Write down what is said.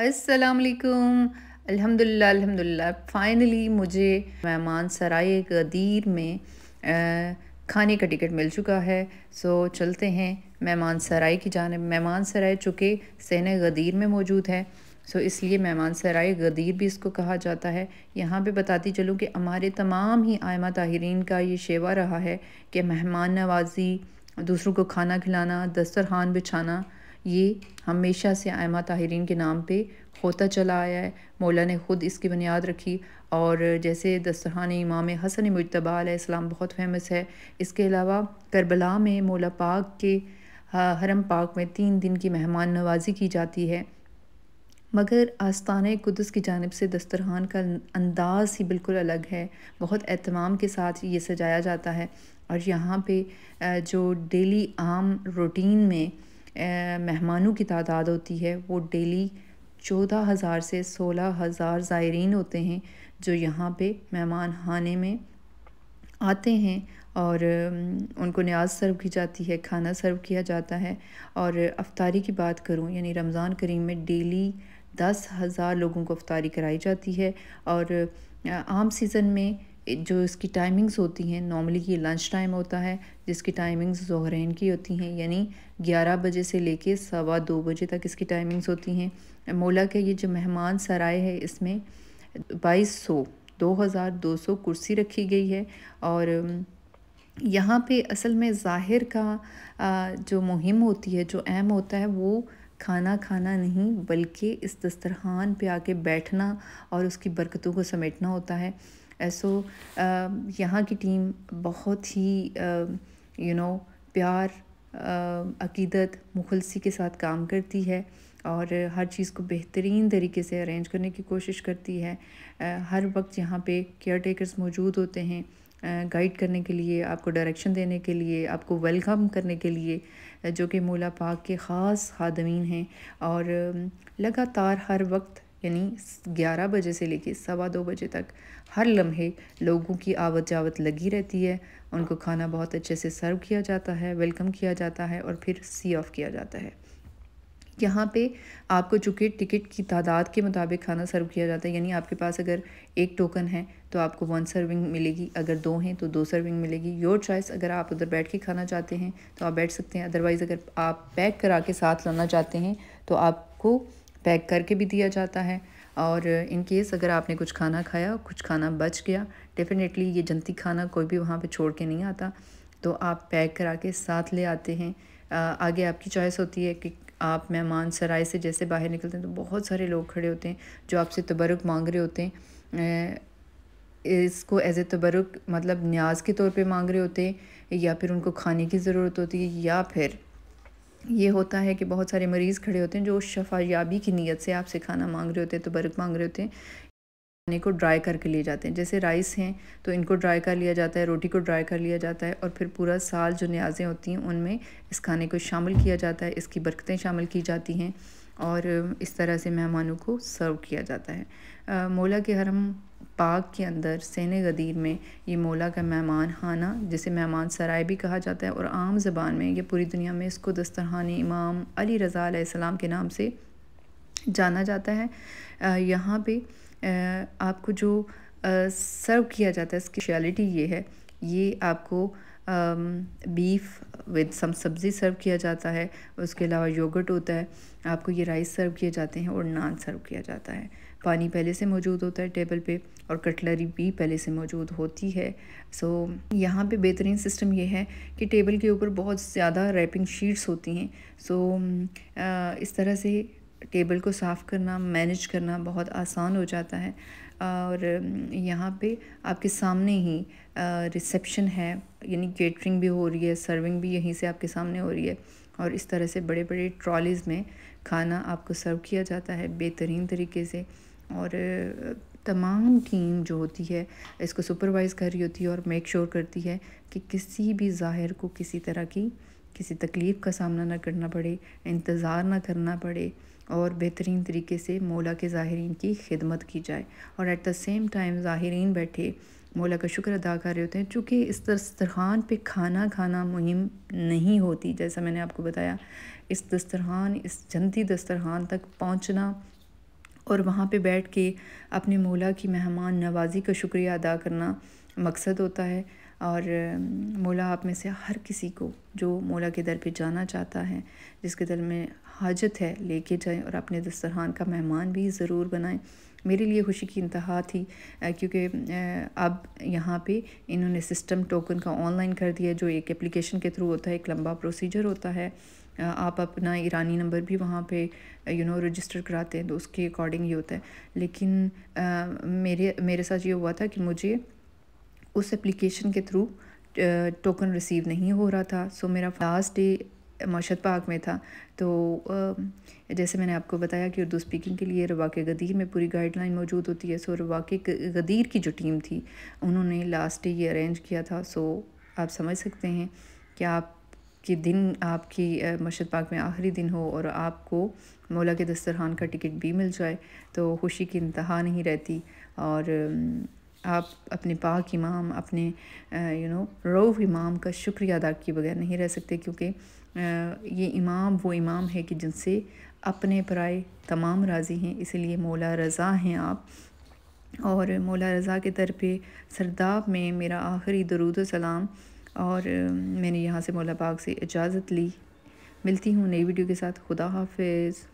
वालेकुम अल्हम्दुलिल्लाह अल्हम्दुलिल्लाह फ़ाइनली मुझे मेहमान सराय गदीर में आ, खाने का टिकट मिल चुका है सो चलते हैं मेहमान सराय की जानब मेहमान सराय चुके सहन गदीर में मौजूद है सो इसलिए मेहमान सराय गदीर भी इसको कहा जाता है यहाँ पे बताती चलूँ कि हमारे तमाम ही आयमा ताहरीन का ये शेवा रहा है कि मेहमान नवाजी दूसरों को खाना खिलाना दस्तरखान बिछाना ये हमेशा से आयमा ताहरीन के नाम पे होता चला आया है मौला ने ख़ुद इसकी बुनियाद रखी और जैसे दस्तरखान इमाम हसन मुशतबा बहुत फेमस है इसके अलावा करबला में मौला पाक के हरम पाक में तीन दिन की मेहमान नवाजी की जाती है मगर आस्तान कुदस की जानब से दस्तरखान का अंदाज़ ही बिल्कुल अलग है बहुत एहतमाम के साथ ये सजाया जाता है और यहाँ पे जो डेली आम रूटीन में मेहमानों की तादाद होती है वो डेली चौदह हज़ार से सोलह हज़ार ज़ायरीन होते हैं जो यहाँ पे मेहमान खाने में आते हैं और उनको न्याज सर्व की जाती है खाना सर्व किया जाता है और अफ्तारी की बात करूँ यानी रमज़ान करीम में डेली दस हज़ार लोगों को अफ्तारी कराई जाती है और आम सीज़न में जो इसकी टाइमिंग्स होती हैं नॉर्मली ये लंच टाइम होता है जिसकी टाइमिंग्स जहरीन की होती हैं यानी ग्यारह बजे से लेके सवा दो बजे तक इसकी टाइमिंग्स होती हैं मोला के ये जो मेहमान सराय है इसमें बाईस सौ दो हज़ार दो सौ कुर्सी रखी गई है और यहाँ पे असल में ज़ाहिर का जो मुहिम होती है जो अहम होता है वो खाना खाना नहीं बल्कि इस दस्तरखान पे आके बैठना और उसकी बरकतों को समेटना होता है सो uh, so, um, यहाँ की टीम बहुत ही यू um, नो प्यार um, अकीदत मुखलसी के साथ काम करती है और हर चीज़ को बेहतरीन तरीके से अरेंज करने की कोशिश करती है uh, हर वक्त यहाँ पे केयर टेकर्स मौजूद होते हैं गाइड uh, करने के लिए आपको डायरेक्शन देने के लिए आपको वेलकम करने के लिए जो कि मोला पाक के ख़ास खादमीन हैं और लगातार हर वक्त यानी 11 बजे से लेकर सवा दो बजे तक हर लम्हे लोगों की आवत जावत लगी रहती है उनको खाना बहुत अच्छे से सर्व किया जाता है वेलकम किया जाता है और फिर सी ऑफ किया जाता है यहाँ पे आपको चूँकि टिकट की तादाद के मुताबिक खाना सर्व किया जाता है यानी आपके पास अगर एक टोकन है तो आपको वन सर्विंग मिलेगी अगर दो हैं तो दो सर्विंग मिलेगी योर चॉइस अगर आप उधर बैठ के खाना चाहते हैं तो आप बैठ सकते हैं अदरवाइज़ अगर आप पैक करा के साथ लाना चाहते हैं तो आपको पैक करके भी दिया जाता है और इन केस अगर आपने कुछ खाना खाया कुछ खाना बच गया डेफ़िनेटली ये जंती खाना कोई भी वहाँ पे छोड़ के नहीं आता तो आप पैक करा के साथ ले आते हैं आगे आपकी चॉइस होती है कि आप मेहमान सराय से जैसे बाहर निकलते हैं तो बहुत सारे लोग खड़े होते हैं जो आपसे तबरुक मांग रहे होते हैं इसको एज ए तबरुक मतलब न्याज के तौर पे मांग रहे होते हैं या फिर उनको खाने की ज़रूरत होती है या फिर ये होता है कि बहुत सारे मरीज़ खड़े होते हैं जो शफा याबी की नीयत से आपसे खाना मांग रहे होते हैं तो बर्क मांग रहे होते हैं खाने को ड्राई करके लिए जाते हैं जैसे राइस हैं तो इनको ड्राई कर लिया जाता है रोटी को ड्राई कर लिया जाता है और फिर पूरा साल जो न्याजें होती हैं उनमें इस खाने को शामिल किया जाता है इसकी बरकतें शामिल की जाती हैं और इस तरह से मेहमानों को सर्व किया जाता है आ, मौला के हरम पाक के अंदर सैन गदीर में ये मौला का मेहमान खाना जिसे मेहमान सराय भी कहा जाता है और आम जबान में यह पूरी दुनिया में इसको दस्तरहानी इमाम अली रज़ा के नाम से जाना जाता है यहाँ पे आपको जो सर्व किया जाता है स्पेशलिटी ये है ये आपको बीफ विद सम सब्ज़ी सर्व किया जाता है उसके अलावा योगर्ट होता है आपको ये राइस सर्व किए जाते हैं और नान सर्व किया जाता है पानी पहले से मौजूद होता है टेबल पे और कटलरी भी पहले से मौजूद होती है सो so, यहाँ पे बेहतरीन सिस्टम ये है कि टेबल के ऊपर बहुत ज़्यादा रैपिंग शीट्स होती हैं सो so, इस तरह से टेबल को साफ़ करना मैनेज करना बहुत आसान हो जाता है और यहाँ पे आपके सामने ही रिसेप्शन है यानी केटरिंग भी हो रही है सर्विंग भी यहीं से आपके सामने हो रही है और इस तरह से बड़े बड़े ट्रॉलीज़ में खाना आपको सर्व किया जाता है बेहतरीन तरीके से और तमाम टीम जो होती है इसको सुपरवाइज कर रही होती है और मेक श्योर करती है कि किसी भी ज़ाहिर को किसी तरह की किसी तकलीफ़ का सामना ना करना पड़े इंतज़ार ना करना पड़े और बेहतरीन तरीके से मौला के ज़ाहरीन की खिदमत की जाए और एट द सेम टाइम ज़ाहरीन बैठे मौला का शुक्र अदा कर रहे होते हैं चूँकि इस दस्तरखान पे खाना खाना मुहिम नहीं होती जैसा मैंने आपको बताया इस दस्तरखान इस जनती दस्तरखान तक पहुँचना और वहाँ पे बैठ के अपने मौला की मेहमान नवाज़ी का शुक्रिया अदा करना मकसद होता है और मौला आप में से हर किसी को जो मौला के दर पे जाना चाहता है जिसके दिल में हाजत है लेके जाएं और अपने दस्तरहान का मेहमान भी ज़रूर बनाएं मेरे लिए खुशी की इंतहा थी क्योंकि अब यहाँ पे इन्होंने सिस्टम टोकन का ऑनलाइन कर दिया जो एक एप्लीकेशन के थ्रू होता है एक लंबा प्रोसीजर होता है आप अपना ईरानी नंबर भी वहाँ पे यू नो रजिस्टर कराते हैं तो उसके अकॉर्डिंग ये होता है लेकिन आ, मेरे मेरे साथ ये हुआ था कि मुझे उस एप्लीकेशन के थ्रू टोकन रिसीव नहीं हो रहा था सो मेरा लास्ट डे मशद पाक में था तो जैसे मैंने आपको बताया कि उर्दू स्पीकिंग के लिए रवाक गदीर में पूरी गाइडलाइन मौजूद होती है सो रवाक गदीर की जो टीम थी उन्होंने लास्ट डे ये अरेंज किया था सो आप समझ सकते हैं कि आप कि दिन आपकी मशद पाक में आखिरी दिन हो और आपको मौला के दस्तरखान का टिकट भी मिल जाए तो खुशी की इंतहा नहीं रहती और आप अपने पाक इमाम अपने यू नो रऊफ़ इमाम का शुक्रिया अदा किए बगैर नहीं रह सकते क्योंकि ये इमाम वो इमाम है कि जिनसे अपने पराए तमाम राज़ी हैं इसीलिए मौला रज़ा हैं आप और मौला रज़ा के दर पे सरदाब में मेरा आखिरी दरूद सलाम और मैंने यहाँ से मौला पाक से इजाज़त ली मिलती हूँ नई वीडियो के साथ खुदा हाफिज़